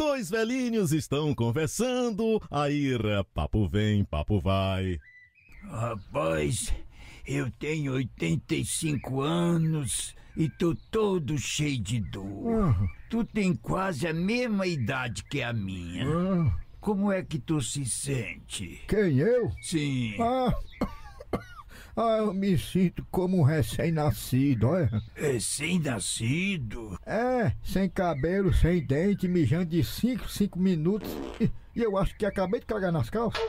Dois velhinhos estão conversando, aí papo vem, papo vai. Rapaz, eu tenho 85 anos e tô todo cheio de dor. Ah. Tu tem quase a mesma idade que a minha. Ah. Como é que tu se sente? Quem eu? Sim. Ah. Ah, eu me sinto como um recém-nascido, olha. Recém-nascido? É, sem cabelo, sem dente, mijando de 5, 5 minutos. E, e eu acho que acabei de cagar nas calças.